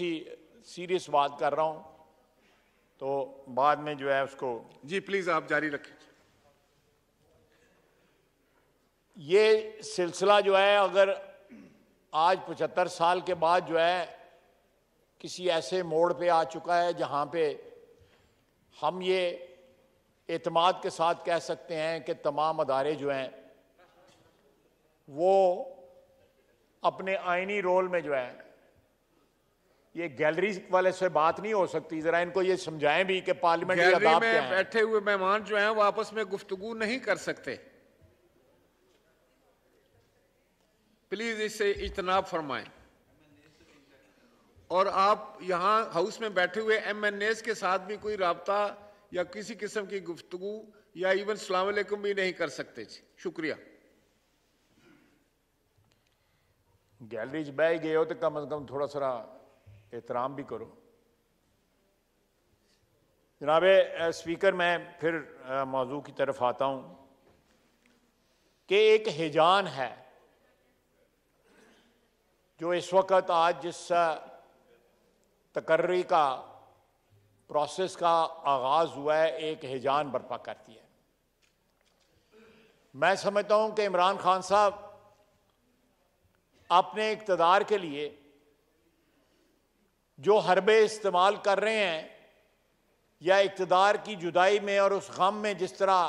ही serious बात कर रहा हूँ तो बाद में जो है उसको जी प्लीज आप जारी रखें ये सिलसिला जो है अगर आज पचहत्तर साल के बाद जो है किसी ऐसे मोड़ पे आ चुका है जहाँ पे हम ये एतमाद के साथ कह सकते हैं कि तमाम अदारे जो हैं वो अपने आइनी रोल में जो है ये गैलरी वाले से बात नहीं हो सकती जरा इनको ये समझाएं भी कि पार्लियामेंट क्या में बैठे हुए मेहमान जो हैं वो आपस में गुफ्तगु नहीं कर सकते प्लीज इससे इजनाब फरमाएं और आप यहाँ हाउस में बैठे हुए एम एन एस के साथ भी कोई रबता या किसी किस्म की गुफ्तगु या इवन सलामकुम भी नहीं कर सकते शुक्रिया गैलरी बह गए हो तो कम अज कम थोड़ा सा एहतराम भी करो जनाब स्पीकर मैं फिर मौजू की तरफ आता हूँ कि एक हिजान है जो इस वक्त आज जिस तकर्री का प्रोसेस का आगाज़ हुआ है एक हिजान बर्पा करती है मैं समझता हूँ कि इमरान खान साहब अपने इकतदार के लिए जो हरबे इस्तेमाल कर रहे हैं या इकतदार की जुदाई में और उस गम में जिस तरह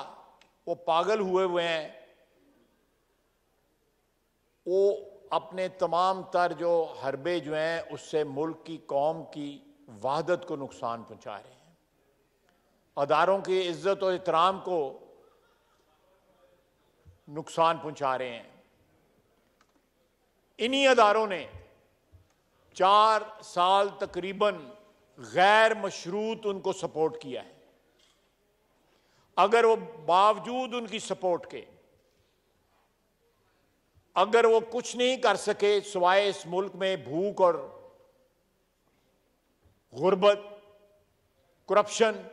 वो पागल हुए हुए हैं वो अपने तमाम तर जो हरबे जो हैं उससे मुल्क की कौम की वहादत को नुकसान पहुंचा रहे हैं अदारों की इज्जत और इतराम को नुकसान पहुंचा रहे हैं इन्हीं अदारों ने चार साल तकरीबन गैर मशरूत उनको सपोर्ट किया है अगर वो बावजूद उनकी सपोर्ट के अगर वो कुछ नहीं कर सके सिवाय इस मुल्क में भूख और गुर्बत करप्शन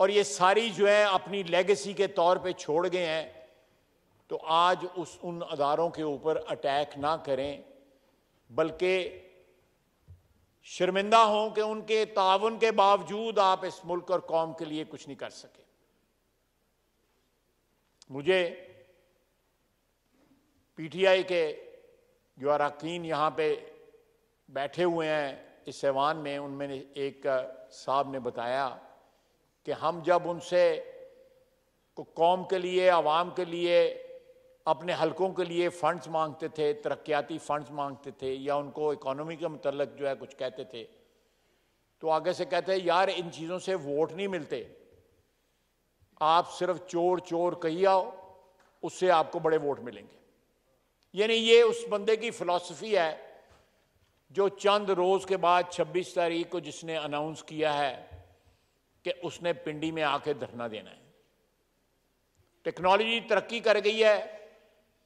और ये सारी जो है अपनी लेगेसी के तौर पे छोड़ गए हैं तो आज उस उन अदारों के ऊपर अटैक ना करें बल्कि शर्मिंदा हों कि उनके ताउन के बावजूद आप इस मुल्क और कौम के लिए कुछ नहीं कर सके मुझे पीटीआई के जो अरकान यहाँ पे बैठे हुए हैं इस ऐवान में उनमें एक साहब ने बताया कि हम जब उनसे कौम के लिए आवाम के लिए अपने हलकों के लिए फ़ंड्स मांगते थे तरक्याती फ़ंड्स मांगते थे या उनको इकोनॉमी के मतलब जो है कुछ कहते थे तो आगे से कहते हैं यार इन चीज़ों से वोट नहीं मिलते आप सिर्फ चोर चोर कही आओ उससे आपको बड़े वोट मिलेंगे यानी ये उस बंदे की फ़िलासफ़ी है जो चंद रोज़ के बाद 26 तारीख को जिसने अनाउंस किया है कि उसने पिंडी में आके धरना देना है टेक्नोलॉजी तरक्की कर गई है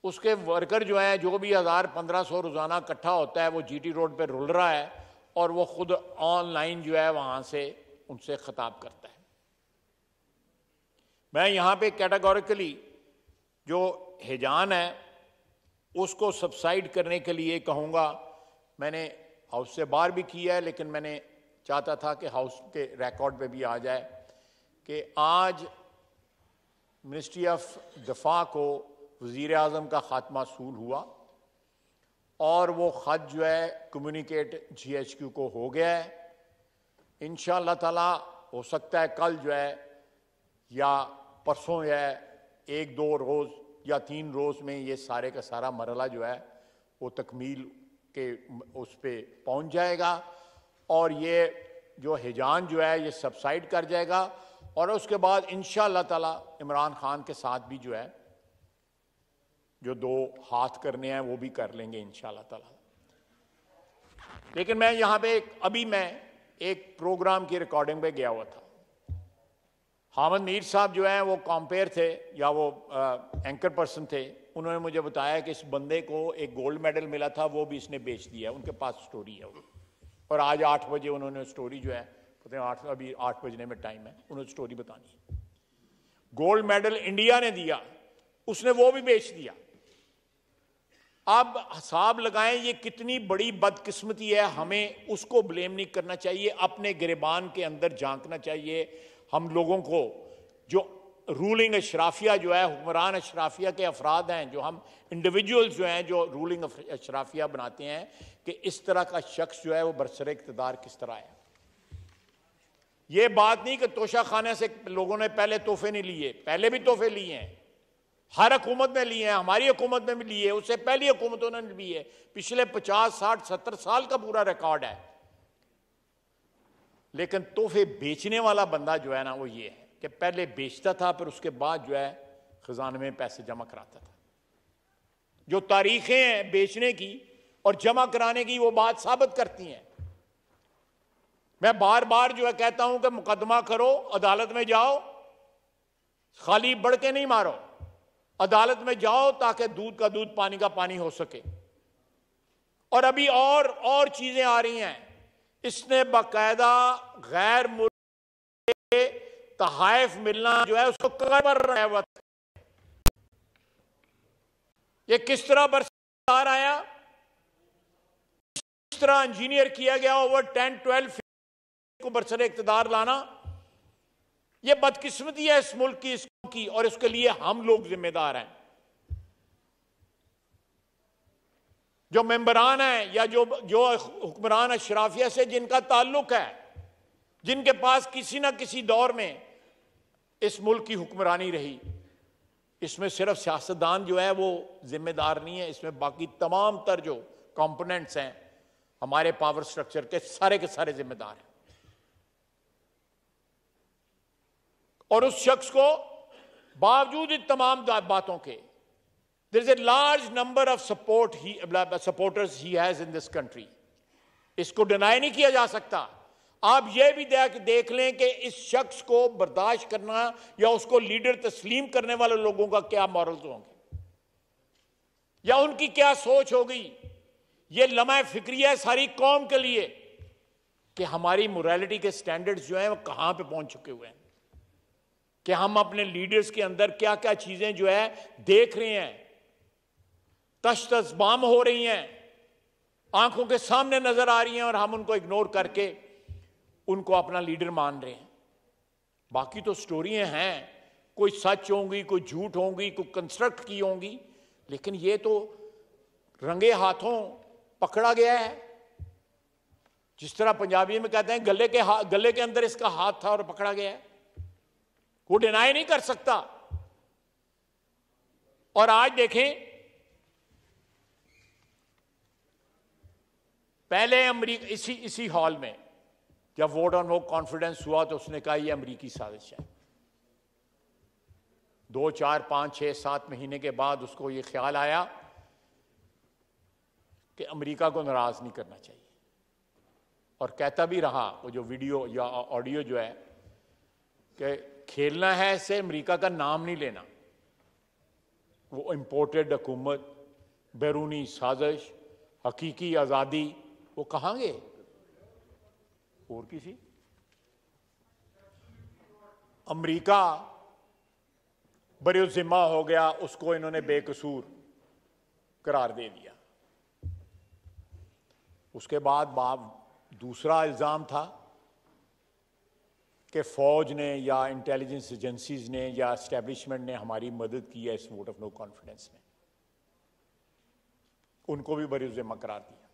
उसके वर्कर जो हैं जो भी हज़ार पंद्रह सौ रोज़ाना इकट्ठा होता है वो जीटी रोड पे रुल रहा है और वो ख़ुद ऑनलाइन जो है वहाँ से उनसे ख़ताब करता है मैं यहाँ पे कैटागोरिकली जो हिजान है उसको सब्साइड करने के लिए कहूँगा मैंने हाउस से बाहर भी किया है लेकिन मैंने चाहता था कि हाउस के रिकॉर्ड पे भी आ जाए कि आज मिनिस्ट्री ऑफ दफा को वज़ी अजम का ख़ात्मा सूल हुआ और वो ख़त जो है कम्युनिकेट जी एच क्यू को हो गया है इन ताला हो सकता है कल जो है या परसों या एक दो रोज़ या तीन रोज़ में ये सारे का सारा मरला जो है वो तकमील के उस पर पहुँच जाएगा और ये जो हिजान जो है ये सबसाइड कर जाएगा और उसके बाद इन ताला इमरान ख़ान के साथ भी जो है जो दो हाथ करने हैं वो भी कर लेंगे इन ताला लेकिन मैं यहां पे एक अभी मैं एक प्रोग्राम की रिकॉर्डिंग पे गया हुआ था हामद मीर साहब जो हैं वो कॉम्पेयर थे या वो आ, एंकर पर्सन थे उन्होंने मुझे बताया कि इस बंदे को एक गोल्ड मेडल मिला था वो भी इसने बेच दिया उनके पास स्टोरी है वो और आज आठ बजे उन्होंने स्टोरी जो है पता आठ अभी आठ बजने में टाइम है उन्होंने स्टोरी बतानी गोल्ड मेडल इंडिया ने दिया उसने वो भी बेच दिया अब हिसाब लगाएं ये कितनी बड़ी बदकिस्मती है हमें उसको ब्लेम नहीं करना चाहिए अपने गिरबान के अंदर झांकना चाहिए हम लोगों को जो रूलिंग अशराफिया जो है हुक्मरान अशराफिया के अफराद हैं जो हम इंडिविजुअल्स जो हैं जो रूलिंग अशराफिया बनाते हैं कि इस तरह का शख्स जो है वो बरसर इकतदार किस तरह है ये बात नहीं कि तोशा खाना से लोगों ने पहले तोहफे नहीं लिए पहले भी तोहफे लिए हैं हर हुकूमत में लिए हैं हमारी हुकूमत में भी लिए उससे पहली हुकूमतों ने भी है पिछले पचास साठ सत्तर साल का पूरा रिकॉर्ड है लेकिन तोहफे बेचने वाला बंदा जो है ना वो ये है कि पहले बेचता था फिर उसके बाद जो है खजाने में पैसे जमा कराता था जो तारीखें हैं बेचने की और जमा कराने की वो बात साबित करती हैं मैं बार बार जो है कहता हूं कि मुकदमा करो अदालत में जाओ खाली बढ़ के नहीं मारो अदालत में जाओ ताकि दूध का दूध पानी का पानी हो सके और अभी और और चीजें आ रही हैं इसने बाकायदा गैर मुल्क तहाइफ मिलना जो है उसको कबर रहवत ये किस तरह बरसार आया किस तरह इंजीनियर किया गया ओवर टेन ट्वेल्व को बरसर इकतदार लाना ये बदकिस्मती है इस मुल्क की इसको की और इसके लिए हम लोग जिम्मेदार हैं जो मेंबरान हैं या जो जो हुक्मरान अशराफिया से जिनका ताल्लुक है जिनके पास किसी ना किसी दौर में इस मुल्क की हुक्मरानी रही इसमें सिर्फ सियासतदान जो है वो जिम्मेदार नहीं है इसमें बाकी तमाम तर जो कॉम्पोनेंट्स हैं हमारे पावर स्ट्रक्चर के सारे के सारे जिम्मेदार हैं और उस शख्स को बावजूद इन तमाम बातों के there is a large number of support ही सपोर्टर्स ही हैज इन दिस कंट्री इसको डिनाई नहीं किया जा सकता आप यह भी देख देख लें कि इस शख्स को बर्दाश्त करना या उसको लीडर तस्लीम करने वाले लोगों का क्या मॉरल्स होंगे या उनकी क्या सोच होगी ये लम्हा फिक्री है सारी कौम के लिए कि हमारी मोरालिटी के स्टैंडर्ड्स जो हैं वो कहां पे पहुंच चुके हुए हैं कि हम अपने लीडर्स के अंदर क्या क्या चीजें जो है देख रहे हैं तश तस्बाम हो रही हैं आंखों के सामने नजर आ रही हैं और हम उनको इग्नोर करके उनको अपना लीडर मान रहे हैं बाकी तो स्टोरियां हैं कोई सच होंगी कोई झूठ होंगी कोई कंस्ट्रक्ट की होंगी लेकिन ये तो रंगे हाथों पकड़ा गया है जिस तरह पंजाबी में कहते हैं गले के गले के अंदर इसका हाथ था और पकड़ा गया है वो डिनाई नहीं कर सकता और आज देखें पहले अमरीका इसी इसी हॉल में जब वोट ऑन वोट कॉन्फिडेंस हुआ तो उसने कहा यह अमरीकी साजिश है दो चार पांच छह सात महीने के बाद उसको ये ख्याल आया कि अमरीका को नाराज़ नहीं करना चाहिए और कहता भी रहा वो जो वीडियो या ऑडियो जो है कि खेलना है ऐसे अमेरिका का नाम नहीं लेना वो इम्पोर्टेड हकूमत बैरूनी साजिश हकीकी आज़ादी वो कहाँ गए और किसी अमेरिका बरजिम्मा हो गया उसको इन्होंने बेकसूर करार दे दिया उसके बाद बाप दूसरा इल्ज़ाम था कि फ़ौज ने या इंटेलिजेंस एजेंसीज ने या इस्टेब्लिशमेंट ने हमारी मदद की है इस वोट ऑफ नो कॉन्फिडेंस में उनको भी बड़ी बरुज मकरार दिया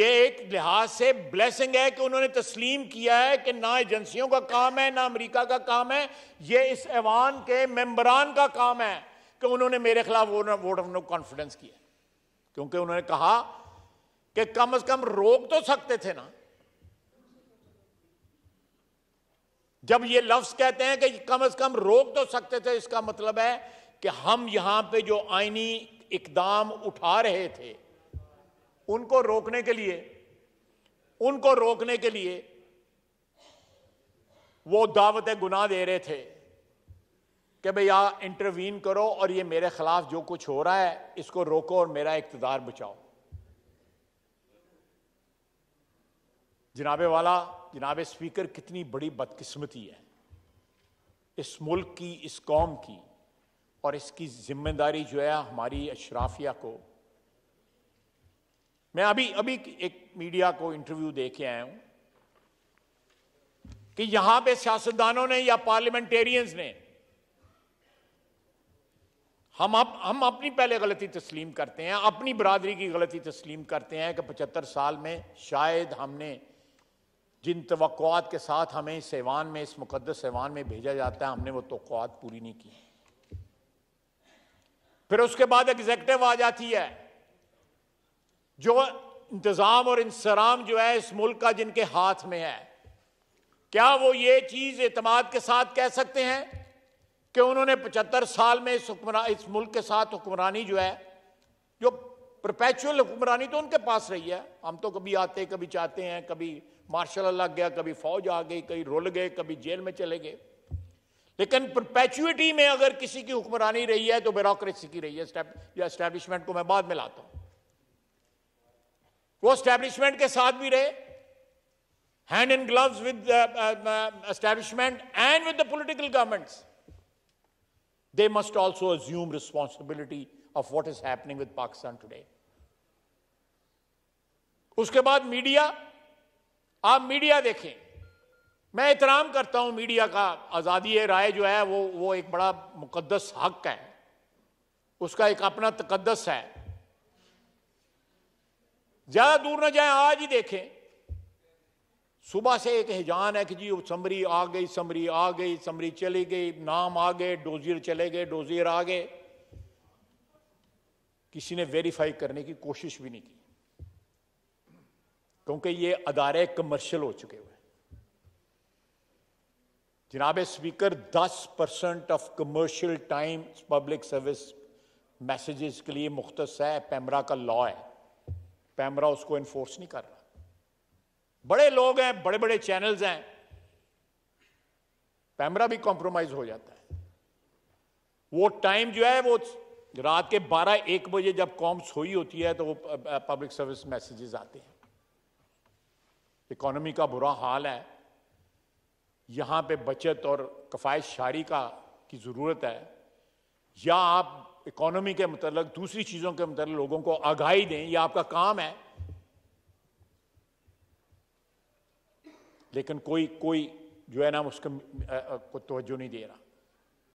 ये एक लिहाज से ब्लेसिंग है कि उन्होंने तस्लीम किया है कि ना एजेंसियों का काम है ना अमेरिका का काम है ये इस ऐवान के मेम्बरान का काम है कि उन्होंने मेरे खिलाफ वोट ऑफ नो कॉन्फिडेंस किया क्योंकि उन्होंने कहा कि कम अज कम रोक तो सकते थे ना जब ये लफ्ज कहते हैं कि कम अज कम रोक तो सकते थे इसका मतलब है कि हम यहां पे जो आईनी इकदाम उठा रहे थे उनको रोकने के लिए उनको रोकने के लिए वो दावत गुना दे रहे थे कि भैया इंटरवीन करो और ये मेरे खिलाफ जो कुछ हो रहा है इसको रोको और मेरा इकतदार बचाओ जनाबे वाला जनाब स्पीकर कितनी बड़ी बदकिस्मती है इस मुल्क की इस कौम की और इसकी जिम्मेदारी जो है हमारी अशराफिया को मैं अभी अभी एक मीडिया को इंटरव्यू दे के आया हूं कि यहां पे सियासतदानों ने या पार्लियामेंटेरियंस ने हम अप, हम अपनी पहले गलती तस्लीम करते हैं अपनी बरादरी की गलती तस्लीम करते हैं कि पचहत्तर साल में शायद हमने जिन तवक़ात के साथ हमें सेवान में इस मुकदस सेवान में भेजा जाता है हमने वो तोक़ात पूरी नहीं की फिर उसके बाद एग्जेक्टिव आ जाती है जो इंतज़ाम और इंसराम जो है इस मुल्क का जिनके हाथ में है क्या वो ये चीज़ अतमाद के साथ कह सकते हैं कि उन्होंने पचहत्तर साल में इस इस मुल्क के साथ हुक्मरानी जो है जो परपैचुअल हुक्मरानी तो उनके पास रही है हम तो कभी आते कभी चाहते हैं कभी मार्शल लग गया कभी फौज आ गई कभी रोल गए कभी जेल में चले गए लेकिन परपैचुअटी में अगर किसी की हुक्मरानी रही है तो ब्यूरोसी की रही है या स्टैब्लिशमेंट को मैं बाद में लाता हूं वो स्टैब्लिशमेंट के साथ भी रहे hand in gloves with establishment and with the political governments they must also assume responsibility of what is happening with Pakistan today. उसके बाद मीडिया आप मीडिया देखें मैं एहतराम करता हूं मीडिया का आज़ादी राय जो है वो वो एक बड़ा मुकदस हक है उसका एक अपना तकदस है ज़्यादा दूर ना जाए आज ही देखें सुबह से एक हिजान है कि जी समरी आ गई समरी आ गई समरी चली गई नाम आ गए डोजियर चले गए डोजियर आ गए किसी ने वेरीफाई करने की कोशिश भी नहीं की क्योंकि ये अदारे कमर्शियल हो चुके हुए जनाब speaker 10 percent of commercial time public service messages के लिए मुख्त है पैमरा का लॉ है पैमरा उसको इन्फोर्स नहीं कर रहा बड़े लोग हैं बड़े बड़े चैनल्स हैं पैमरा भी कॉम्प्रोमाइज हो जाता है वो टाइम जो है वो रात के 12 एक बजे जब कॉम्स हुई होती है तो वो पब्लिक सर्विस मैसेजेस आते हैं इकोनॉमी का बुरा हाल है यहाँ पे बचत और कफायत शारी का की ज़रूरत है या आप इकोनॉमी के मतलब दूसरी चीज़ों के मतलब लोगों को आगाही दें यह आपका काम है लेकिन कोई कोई जो है ना उसको तोज्जो नहीं दे रहा